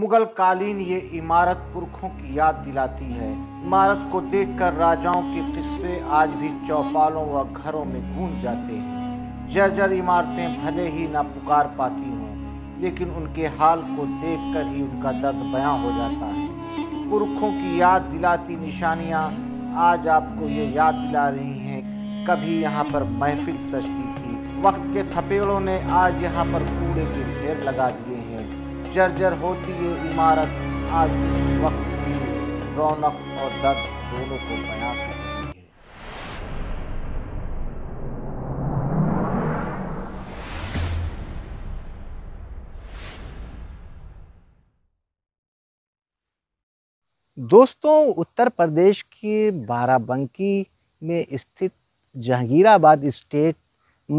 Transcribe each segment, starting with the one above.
मुगल कालीन ये इमारत पुरखों की याद दिलाती है इमारत को देखकर राजाओं के किस्से आज भी चौपालों व घरों में गूंज जाते हैं जर्जर इमारतें भले ही ना पुकार पाती हों लेकिन उनके हाल को देखकर ही उनका दर्द बयां हो जाता है पुरखों की याद दिलाती निशानियाँ आज आपको ये याद दिला रही हैं कभी यहाँ पर महफिल सजती थी वक्त के थपेड़ों ने आज यहाँ पर कूड़े के ढेर लगा दिए जर्जर होती ये इमारत आज इस वक्त की रौनक और दर्द दोनों को बयां कर दोस्तों उत्तर प्रदेश के बाराबंकी में स्थित जहांगीराबाद स्टेट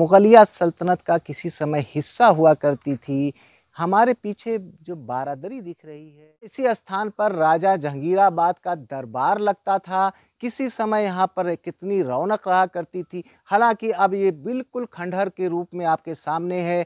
मुगलिया सल्तनत का किसी समय हिस्सा हुआ करती थी हमारे पीछे जो बारादरी दिख रही है इसी स्थान पर राजा जहांगीराबाद का दरबार लगता था किसी समय यहाँ पर कितनी रौनक रहा करती थी हालांकि अब ये बिल्कुल खंडहर के रूप में आपके सामने है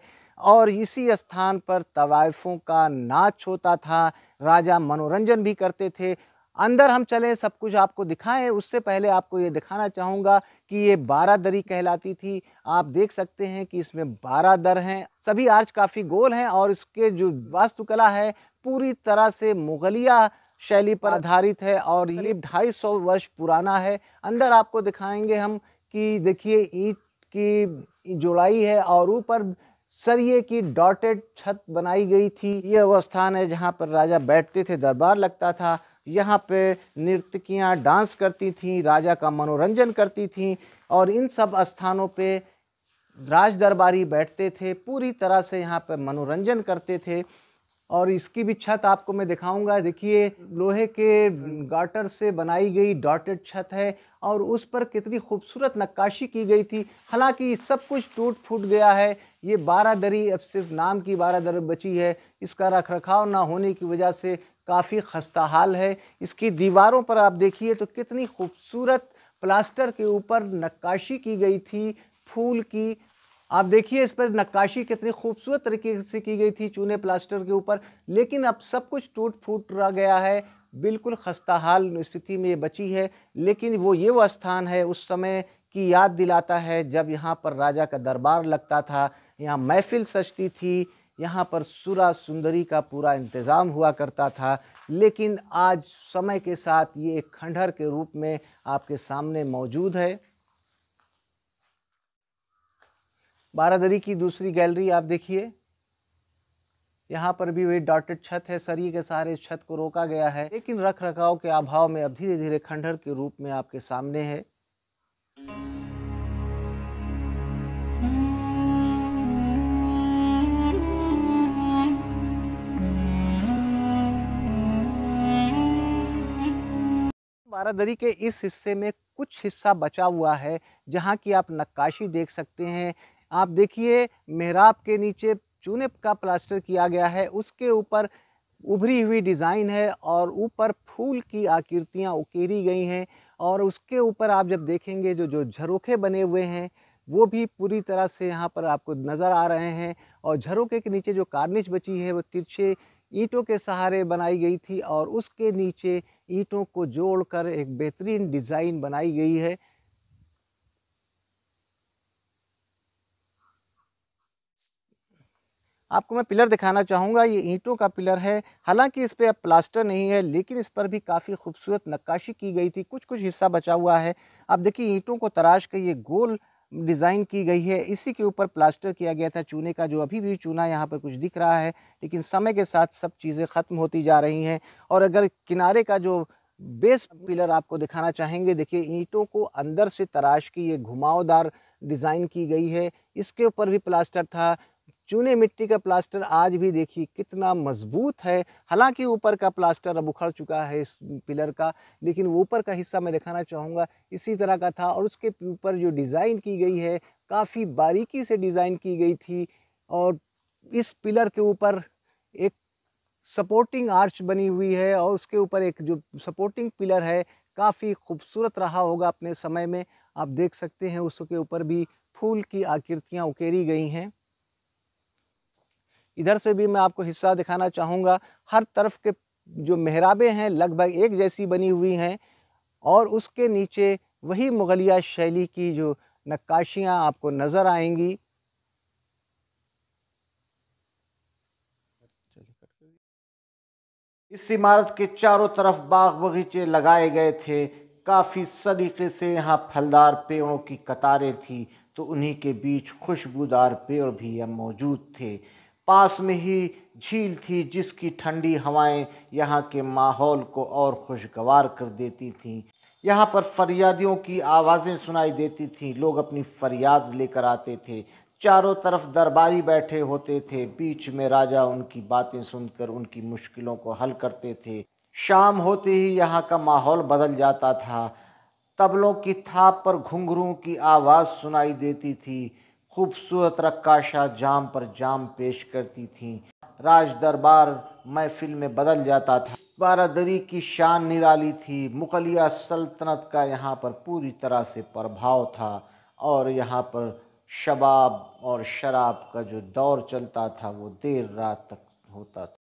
और इसी स्थान पर तवायफों का नाच होता था राजा मनोरंजन भी करते थे अंदर हम चले सब कुछ आपको दिखाएं उससे पहले आपको ये दिखाना चाहूँगा कि ये बारह दरी कहलाती थी आप देख सकते हैं कि इसमें बारह दर हैं सभी आर्च काफ़ी गोल हैं और इसके जो वास्तुकला है पूरी तरह से मुगलिया शैली पर आधारित है और ये ढाई सौ वर्ष पुराना है अंदर आपको दिखाएंगे हम कि देखिए ईट की जुड़ाई है और ऊपर सरिये की डॉटेड छत बनाई गई थी ये वो स्थान है जहाँ पर राजा बैठते थे दरबार लगता था यहाँ पे नृत्यकियाँ डांस करती थीं राजा का मनोरंजन करती थीं और इन सब स्थानों पे राज दरबारी बैठते थे पूरी तरह से यहाँ पर मनोरंजन करते थे और इसकी भी छत आपको मैं दिखाऊंगा देखिए लोहे के गाटर से बनाई गई डॉटेड छत है और उस पर कितनी खूबसूरत नक्काशी की गई थी हालांकि सब कुछ टूट फूट गया है ये बारह दरी अब सिर्फ नाम की बारह दरी बची है इसका रख रखाव ना होने की वजह से काफ़ी खस्ता हाल है इसकी दीवारों पर आप देखिए तो कितनी खूबसूरत प्लास्टर के ऊपर नक्काशी की गई थी फूल की आप देखिए इस पर नक्काशी कितनी खूबसूरत तरीके से की गई थी चूने प्लास्टर के ऊपर लेकिन अब सब कुछ टूट फूट रह गया है बिल्कुल खस्ता हाल स्थिति में बची है लेकिन वो ये वो स्थान है उस समय की याद दिलाता है जब यहाँ पर राजा का दरबार लगता था यहाँ महफिल सजती थी यहाँ पर सुरा सुंदरी का पूरा इंतज़ाम हुआ करता था लेकिन आज समय के साथ ये एक खंडहर के रूप में आपके सामने मौजूद है बारादरी की दूसरी गैलरी आप देखिए यहाँ पर भी वही डॉटेड छत है सरी के सहारे छत को रोका गया है लेकिन रख रखाव के अभाव में अब धीरे धीरे खंडहर के रूप में आपके सामने है बारादरी के इस हिस्से में कुछ हिस्सा बचा हुआ है जहाँ की आप नक्काशी देख सकते हैं आप देखिए मेहराब के नीचे चूने का प्लास्टर किया गया है उसके ऊपर उभरी हुई डिज़ाइन है और ऊपर फूल की आकृतियाँ उकेरी गई हैं और उसके ऊपर आप जब देखेंगे जो जो झरोखे बने हुए हैं वो भी पूरी तरह से यहाँ पर आपको नज़र आ रहे हैं और झरोखे के नीचे जो कार्निश बची है वो तिरछे ईंटों के सहारे बनाई गई थी और उसके नीचे ईंटों को जोड़कर एक बेहतरीन डिज़ाइन बनाई गई है आपको मैं पिलर दिखाना चाहूँगा ये ईंटों का पिलर है हालांकि इस पर अब प्लास्टर नहीं है लेकिन इस पर भी काफ़ी खूबसूरत नक्काशी की गई थी कुछ कुछ हिस्सा बचा हुआ है आप देखिए ईंटों को तराश कर ये गोल डिज़ाइन की गई है इसी के ऊपर प्लास्टर किया गया था चूने का जो अभी भी चूना यहाँ पर कुछ दिख रहा है लेकिन समय के साथ सब चीज़ें ख़त्म होती जा रही हैं और अगर किनारे का जो बेस पिलर आपको दिखाना चाहेंगे देखिए ईंटों को अंदर से तराश की ये घुमावदार डिज़ाइन की गई है इसके ऊपर भी प्लास्टर था चूने मिट्टी का प्लास्टर आज भी देखिए कितना मजबूत है हालांकि ऊपर का प्लास्टर अब उखड़ चुका है इस पिलर का लेकिन वो ऊपर का हिस्सा मैं दिखाना चाहूँगा इसी तरह का था और उसके ऊपर जो डिज़ाइन की गई है काफ़ी बारीकी से डिज़ाइन की गई थी और इस पिलर के ऊपर एक सपोर्टिंग आर्च बनी हुई है और उसके ऊपर एक जो सपोर्टिंग पिलर है काफ़ी खूबसूरत रहा होगा अपने समय में आप देख सकते हैं उसके ऊपर भी फूल की आकृतियाँ उकेरी गई हैं इधर से भी मैं आपको हिस्सा दिखाना चाहूँगा हर तरफ के जो मेहराबे हैं लगभग एक जैसी बनी हुई हैं और उसके नीचे वही मुगलिया शैली की जो नक्काशियाँ आपको नज़र आएंगी इस इमारत के चारों तरफ बाग बगीचे लगाए गए थे काफ़ी सलीके से यहाँ फलदार पेड़ों की कतारें थी तो उन्हीं के बीच खुशबूदार पेड़ भी यहाँ मौजूद थे पास में ही झील थी जिसकी ठंडी हवाएं यहाँ के माहौल को और खुशगवार कर देती थीं यहाँ पर फरियादियों की आवाज़ें सुनाई देती थीं लोग अपनी फरियाद लेकर आते थे चारों तरफ दरबारी बैठे होते थे बीच में राजा उनकी बातें सुनकर उनकी मुश्किलों को हल करते थे शाम होते ही यहाँ का माहौल बदल जाता था तबलों की थाप पर घुंघरू की आवाज़ सुनाई देती थी खूबसूरत रक्काशा जाम पर जाम पेश करती थीं राज दरबार महफिल में बदल जाता था बारादरी की शान निराली थी मुगलिया सल्तनत का यहाँ पर पूरी तरह से प्रभाव था और यहाँ पर शबाब और शराब का जो दौर चलता था वो देर रात तक होता था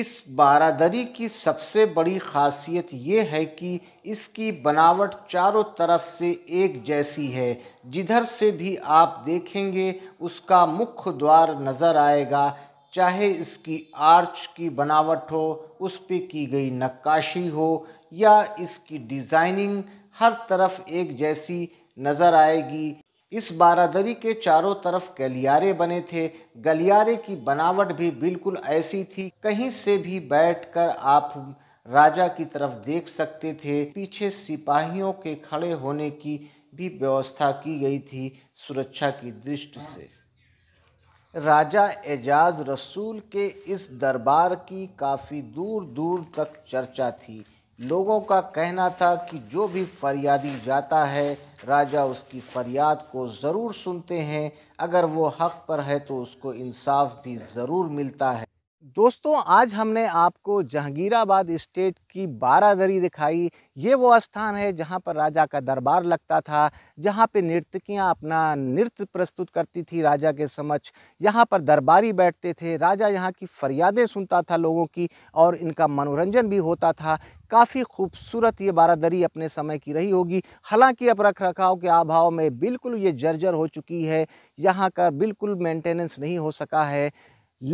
इस बारादरी की सबसे बड़ी खासियत ये है कि इसकी बनावट चारों तरफ से एक जैसी है जिधर से भी आप देखेंगे उसका मुख्य द्वार नज़र आएगा चाहे इसकी आर्च की बनावट हो उस पर की गई नक्काशी हो या इसकी डिज़ाइनिंग हर तरफ एक जैसी नज़र आएगी इस बारादरी के चारों तरफ गलियारे बने थे गलियारे की बनावट भी बिल्कुल ऐसी थी कहीं से भी बैठकर आप राजा की तरफ देख सकते थे पीछे सिपाहियों के खड़े होने की भी व्यवस्था की गई थी सुरक्षा की दृष्टि से राजा एजाज रसूल के इस दरबार की काफ़ी दूर दूर तक चर्चा थी लोगों का कहना था कि जो भी फरियादी जाता है राजा उसकी फरियाद को ज़रूर सुनते हैं अगर वो हक पर है तो उसको इंसाफ भी ज़रूर मिलता है दोस्तों आज हमने आपको जहांगीराबाद स्टेट की बारादरी दिखाई ये वो स्थान है जहाँ पर राजा का दरबार लगता था जहाँ पे नृत्यकियाँ अपना नृत्य प्रस्तुत करती थी राजा के समक्ष यहाँ पर दरबारी बैठते थे राजा यहाँ की फरियादें सुनता था लोगों की और इनका मनोरंजन भी होता था काफ़ी खूबसूरत ये बारादरी अपने समय की रही होगी हालांकि अब रख रखाव के अभाव में बिल्कुल ये जर्जर हो चुकी है यहाँ का बिल्कुल मेंटेनेंस नहीं हो सका है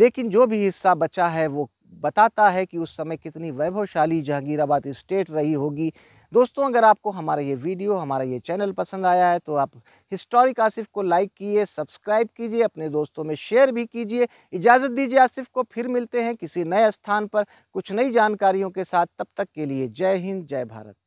लेकिन जो भी हिस्सा बचा है वो बताता है कि उस समय कितनी वैभवशाली जहांगीराबाद स्टेट रही होगी दोस्तों अगर आपको हमारा ये वीडियो हमारा ये चैनल पसंद आया है तो आप हिस्टोरिक आसिफ को लाइक कीजिए सब्सक्राइब कीजिए अपने दोस्तों में शेयर भी कीजिए इजाज़त दीजिए आसिफ को फिर मिलते हैं किसी नए स्थान पर कुछ नई जानकारियों के साथ तब तक के लिए जय हिंद जय भारत